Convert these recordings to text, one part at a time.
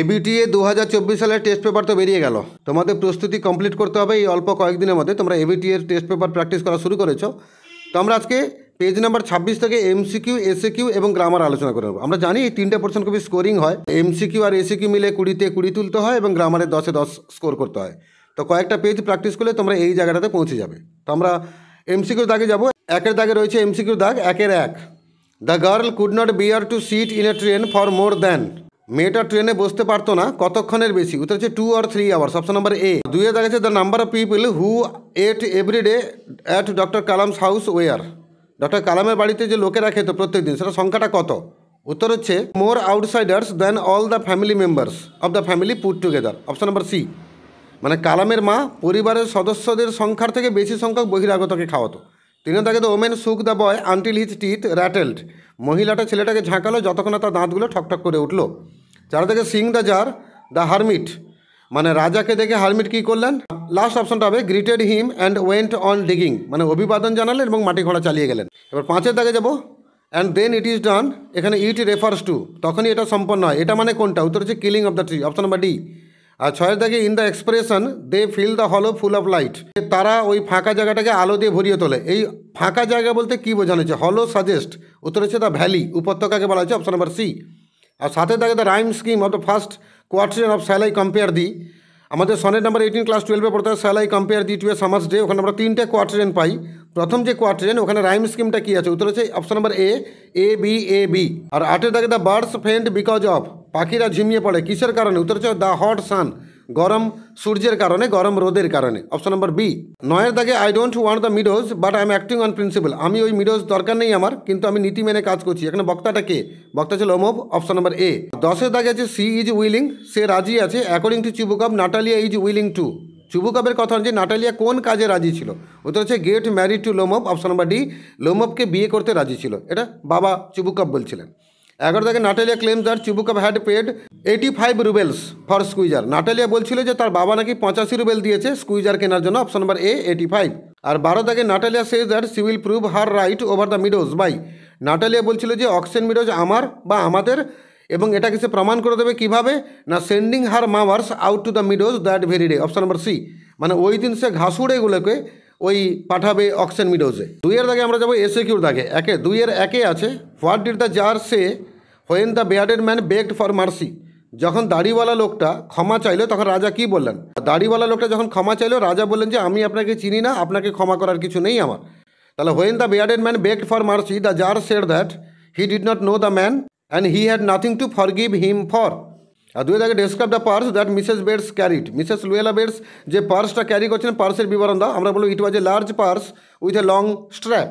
ABTA দু হাজার চব্বিশ সালের টেস্ট পেপার তো বেরিয়ে গেল তোমাদের প্রস্তুতি কমপ্লিট করতে হবে এই অল্প কয়েকদিনের মধ্যে তোমরা এবিটিএ টেস্ট পেপার প্র্যাকটিস করা শুরু করেছো তো আমরা আজকে পেজ নাম্বার ছাব্বিশ থেকে এমসিকিউ এসএকিউ এবং গ্রামার আলোচনা করে নেবো আমরা জানি এই তিনটে পোর্শন খুবই স্কোরিং হয় এমসিকিউ আর এসিকিউ মিলে কুড়িতে কুড়ি তুলতে হয় এবং গ্রামারে দশে দশ স্কোর করতে হয় তো কয়েকটা পেজ প্র্যাকটিস করলে তোমরা এই জায়গাটাতে পৌঁছে যাবে তো আমরা এমসিকিউ দাগে যাবো একের দাগে রয়েছে এমসিকিউ দাগ একের এক the girl could not bear to sit in a train for more than মেয়েটা ট্রেনে বসতে পারতো না কতক্ষণের বেশি উত্তর হচ্ছে টু আর three hours option number A দুয়ে দাঁড়িয়েছে the number of people who ate every day at doctor Kalam's house were doctor কালামের বাড়িতে যে লোকেরা খেত প্রত্যেক দিন সেটা সংখ্যাটা কত উত্তর হচ্ছে more outsiders than all the family members of the family put together option number C মানে কালামের মা পরিবারের সদস্যদের সংখ্যার থেকে বেশি সংখ্যক বহিরাগতকে খাওয়াতো তিনি তাকে তো woman shook the boy until his teeth rattled মহিলাটা ছেলেটাকে ঝাঁকালো যতক্ষণ তার দাঁতগুলো ঠকঠক করে উঠলো যারা দেখে seeing the tsar the hermit মানে রাজাকে দেখে হারমিট কি করলেন লাস্ট অপশনটা হবে greeted him and went on digging মানে অভিবাদন জানালেন এবং মাটি খোঁড়া চালিয়ে গেলেন এবার পাঁচের দাগে যাব and then it is done এখানে ইট রেফার্স টু তখনই এটা সম্পন্ন হয় এটা মানে কোনটা উত্তর হচ্ছে killing of the tree option number D আর ছয়ের দাগে in the expression they fill the hollow full of light তারা ওই ফাঁকা জায়গাটাকে আলো দিয়ে ভরিয়ে তোলে এই ফাঁকা জায়গা বলতে কী বোঝানো হচ্ছে হলো সাজেস্ট উত্তর হচ্ছে দ্য ভ্যালি উপত্যকাকে বলা হচ্ছে অপশন নাম্বার সি আর সাথে থাকে the rhyme scheme of the first quarter of shall I compare thee আমাদের সনেট নাম্বার এইটিন ক্লাস টুয়েলভে পড়তে হয় shall I compare thee to a summer's day ওখানে আমরা তিনটে কোয়ার্টারেন পাই প্রথম যে কোয়ার্টারেন ওখানে রাইম স্কিমটা কী আছে উত্তর হচ্ছে option number A A B A B আর আটে থাকে the birds friend because of পাখিরা ঝিমিয়ে পড়ে কিসের কারণে উত্তর হচ্ছে দ্য হট সান গরম সূর্যের কারণে গরম রোদের কারণে অপশন নম্বর বি নয়ের দাগে I don't want the meadows but I am acting on principle আমি ওই মিডোজ দরকার নেই আমার কিন্তু আমি নীতি মেনে কাজ করছি এখানে বক্তাটা কে বক্তা ছিল অমোভ অপশন নম্বর এ দশের দাগে আছে সি ইজ উইলিং সে রাজি আছে according to Chubukov Natalia is willing to চুবুকাবের কথা হচ্ছে নাটালিয়া কোন কাজে রাজি ছিল ওদের হচ্ছে get married to Lomov option number D লোমবকে বিয়ে করতে রাজি ছিল এটা বাবা চুবুকাব বলছিলেন এগারো তাকে Natalia claim that Chubukov had paid eighty five roubles for Squeezer Natalia বলছিল যে তার বাবা নাকি পঁচাশি রুবেল দিয়েছে স্কুইজার কেনার জন্য অপশন নম্বর এ এইটি ফাইভ আর বারো তাকে Natalia says that she will prove her right over the meadows by Natalia বলছিল যে অক্সেন মিডোজ আমার বা আমাদের এবং এটাকে সে প্রমাণ করে দেবে কিভাবে না sending her mowers out to the meadows that very day option number C মানে ওই দিন সে ঘাসুড়েগুলোকে ওই পাঠাবে অক্সেন মিডোজে দুইয়ের দাগে আমরা যাবো এসে কিউর দাগে একে দুইয়ের একে আছে what did the tsar say when the bearded man begged for mercy যখন দাড়িওয়ালা লোকটা ক্ষমা চাইলো তখন রাজা কি বললেন দাড়িওয়ালা লোকটা যখন ক্ষমা চাইলো রাজা বললেন যে আমি আপনাকে চিনি না আপনাকে ক্ষমা করার কিছু নেই আমার তাহলে when the bearded man begged for mercy the tsar said that he did not know the man and he had nothing to forgive him for আর দুই দাগে describe the purse that Mrs Bates carried Mrs Luella Bates যে পার্সটা ক্যারি করছেন পার্সের বিবরণ দাও আমরা বলবো it was a large purse with a long strap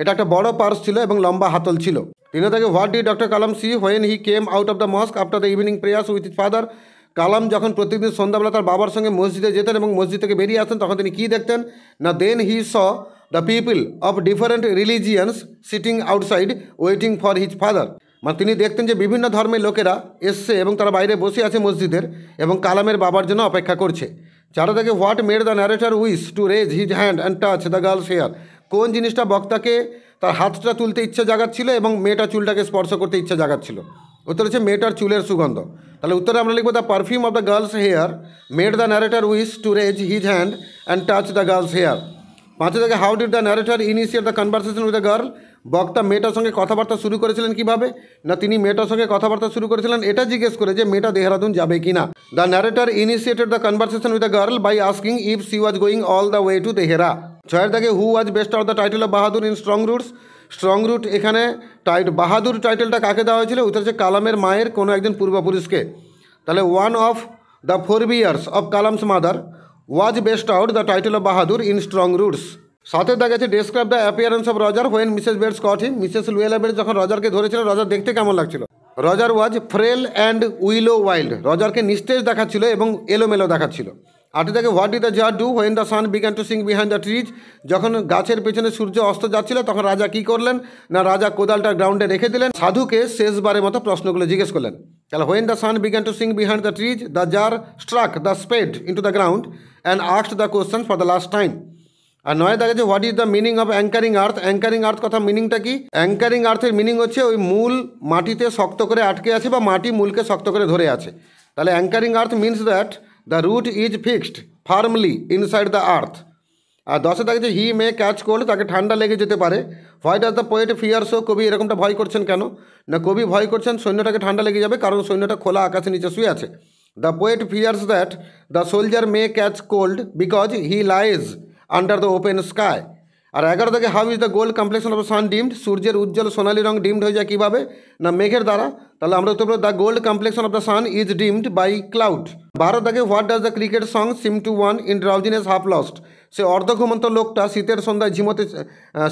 এটা একটা বড় পার্স ছিল এবং লম্বা হাতল ছিল তাকে what did doctor Kalam see when he came out of the mosque after the evening prayers with father Kalam যখন প্রতিদিন সন্ধ্যাবেলা তার বাবার সঙ্গে মসজিদে যেতেন এবং মসজিদ থেকে বেরিয়ে আসতেন তখন তিনি কী দেখতেন না then he saw the people of different religions sitting outside waiting for his father মানে তিনি দেখতেন যে বিভিন্ন ধর্মের লোকেরা এসছে এবং তারা বাইরে বসে আছে মসজিদের এবং কালামের বাবার জন্য অপেক্ষা করছে তাকে what made the narrator wish to raise his hand and touch the girl's hair কোন জিনিসটা বক্তাকে তার হাতটা তুলতে ইচ্ছে জাগাচ্ছিল এবং মেয়েটার চুলটাকে স্পর্শ করতে ইচ্ছে জাগাচ্ছিল উত্তর হচ্ছে মেয়েটার চুলের সুগন্ধ তাহলে উত্তরে আমরা লিখবো the perfume of the girl's hair made the narrator wish to raise his hand and touch the girl's hair পাঁচে থেকে how did the narrator initiate the conversation with the girl বক্তা মেয়েটার সঙ্গে কথাবার্তা শুরু করেছিলেন কিভাবে না তিনি মেয়েটার সঙ্গে কথাবার্তা শুরু করেছিলেন এটা জিজ্ঞেস করে যে মেয়েটা দেহরাদুন যাবে কি না the narrator initiated the conversation with the girl by asking if she was going all the way to Dehra ছয়ের থেকে who was bestowed the title of Bahadur in strong roots strong root এখানে টাইট বাহাদুর টাইটেলটা কাকে দেওয়া হয়েছিল উত্তর হচ্ছে কালামের মায়ের কোনো একজন পূর্বপুরুষকে তাহলে one of the forebears of Kalam's mother was bestowed the title of Bahadur in strong roots সাথে দেখা গেছে describe the appearance of Roger when Mrs Bates caught him Mrs Luella Bates যখন রজারকে ধরেছিল রজার দেখতে কেমন লাগছিল Roger was frail and willow wild রজারকে নিস্তেজ দেখাচ্ছিল এবং এলোমেলো দেখাচ্ছিল আটে দেখে what did the tsar do when the sun began to sink behind the trees যখন গাছের পেছনে সূর্য অস্ত যাচ্ছিল তখন রাজা কি করলেন না রাজা কোদালটা গ্রাউন্ডে রেখে দিলেন সাধুকে শেষবারের মতো প্রশ্নগুলো জিজ্ঞেস করলেন তাহলে when the sun began to sink behind the trees the tsar struck the spade into the ground and asked the question for the last time আর নয় দেখা যাচ্ছে what is the meaning of anchoring earth anchoring earth কথা মিনিংটা কি anchoring আর্থের meaning হচ্ছে ওই মূল মাটিতে শক্ত করে আটকে আছে বা মাটি মূলকে শক্ত করে ধরে আছে তাহলে anchoring earth means that the root is fixed firmly inside the earth আর দশে দেখেছে হি মে ক্যাচ কোল্ড তাকে ঠান্ডা লেগে যেতে পারে what are the poet fear show কবি এরকমটা ভয় করছেন কেন না কবি ভয় করছেন সৈন্যটাকে ঠান্ডা লেগে যাবে কারণ সৈন্যটা খোলা আকাশের নিচে শুয়ে আছে The poet fears that the soldier may catch cold because he lies under the open sky. আর এগারো থেকে how is the gold complexion of sun dimmed সূর্যের উজ্জ্বল সোনালি রং ডিমড হয়ে যায় কীভাবে না মেঘের দ্বারা তাহলে আমরা উত্তর the gold complexion of the sun is dimmed by cloud বারো থেকে what does the cricket song seem to one in drowsiness half lost সে অর্ধঘুমন্ত লোকটা শীতের সন্ধ্যায় ঝিমোতে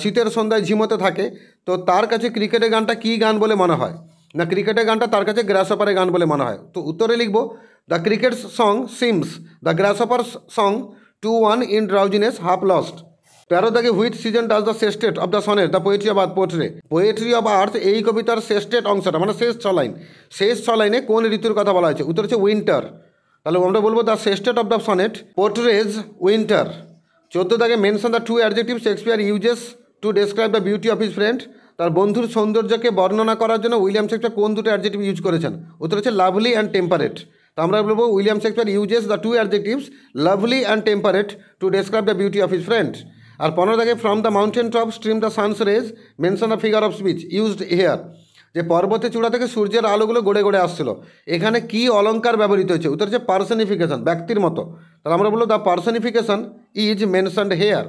শীতের সন্ধ্যায় ঝিমোতে থাকে তো তার কাছে ক্রিকেটের গানটা কী গান বলে মনে হয় না ক্রিকেটের গানটা তার কাছে গ্রাসপারের গান বলে মনে হয় তো উত্তরে লিখবো the The cricket's song Sims. The song to one in drowsiness half lost lost. প্যারোদাগে with season does the sestet of the সনের the poetry of earth portray poetry of earth এই কবিতার সেস্টেট অংশটা মানে শেষ ছ লাইন শেষ ছ লাইনে কোন ঋতুর কথা বলা হয়েছে উত্তর হচ্ছে উইন্টার তাহলে আমরা বলবো the sestet of the sonnet portrays winter চোদ্দ দাগে mention the two adjective Shakespeare uses to describe the beauty of his friend তার বন্ধুর সৌন্দর্যকে বর্ণনা করার জন্য উইলিয়াম শেক্সপিয়ার কোন দুটো অ্যাডজেক্টিভ ইউজ করেছেন উত্তর হচ্ছে লাভলি অ্যান্ড টেম্পারেট তো আমরা বলবো William Shakespeare uses the two adjectives lovely and temperate to describe the beauty of his friend আর পনেরো থেকে from the mountain top stream the sun's rays mention the figure of speech used here যে পর্বতের চূড়া থেকে সূর্যের আলোগুলো গড়ে গড়ে আসছিল এখানে কি অলঙ্কার ব্যবহৃত হয়েছে উত্তর হচ্ছে পার্সনিফিকেশন ব্যক্তির মতো তাহলে আমরা বলবো the personification is mentioned here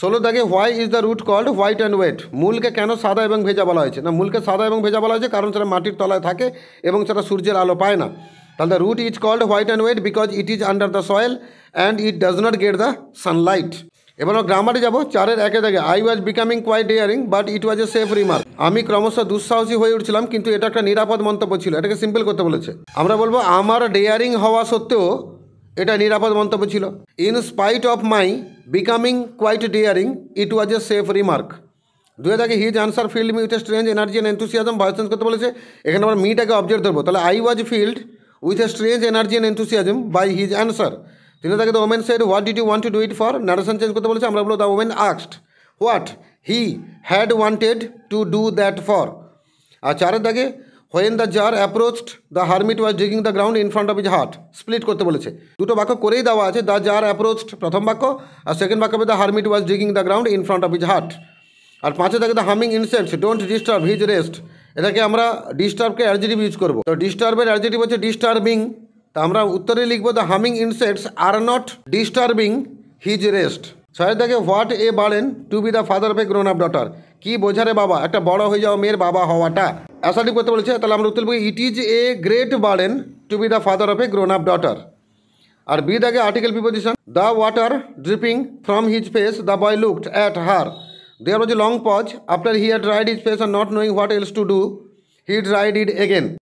ষোলো দাগে why is the root called white and wet মূলকে কেন সাদা এবং ভেজা বলা হয়েছে না মূলকে সাদা এবং ভেজা বলা হয়েছে কারণ সেটা মাটির তলায় থাকে এবং সেটা সূর্যের আলো পায় না তাহলে the root is called white and white because it is under the soil and it does not get the sunlight এবার গ্রামারে যাবো চারের একে জায়গায় I was becoming quite daring but it was a safe remark আমি ক্রমশ দুঃসাহসী হয়ে উঠছিলাম কিন্তু এটা একটা নিরাপদ মন্তব্য ছিল এটাকে সিম্পল করতে বলেছে আমরা বলবো আমার ডেয়ারিং হওয়া সত্ত্বেও এটা নিরাপদ মন্তব্য ছিল in spite of my becoming quite daring it was a safe remark দুয়ে তাকে his answer filled me with strange energy and enthusiasm ভায়োসেন্স করতে বলেছে এখানে আমরা মিটাকে অবজেক্ট ধরবো তাহলে I was filled with a strange energy and enthusiasm by his answer তিনি তাকে the woman said what did you want to do it for narration change করতে বলেছে আমরা বলো the woman আক্সড what he had wanted to do that for আর চারের দাগে when the tsar approached the hermit was digging the ground in front of his hut split করতে বলেছে দুটো বাক্য করেই দেওয়া আছে দ্য জার অ্যাপ্রোচড প্রথম বাক্য আর সেকেন্ড বাক্য the hermit was digging the ground in front of his hut আর পাঁচে থাকে the humming insects don't disturb his rest এটাকে আমরা ডিস্টার্বকে অ্যাডজেটিভ ইউজ করবো তো ডিস্টার্বের অ্যাডজেটিভ হচ্ছে ডিস্টার্বিং তা আমরা উত্তরে লিখবো the humming insects are not disturbing his rest ছয়ের দেখে what a burden to be the father of a grown up daughter কি বোঝারে বাবা একটা বড় হয়ে যাওয়া মেয়ের বাবা হওয়াটা আশাটি করতে বলেছে তাহলে আমরা উত্তর বলি it is a great burden to be the father of a grown up daughter আর বি দাগে article preposition the water dripping from his face the boy looked at her There was a long pause. After he had tried his face and not knowing what else to do, he tried it again.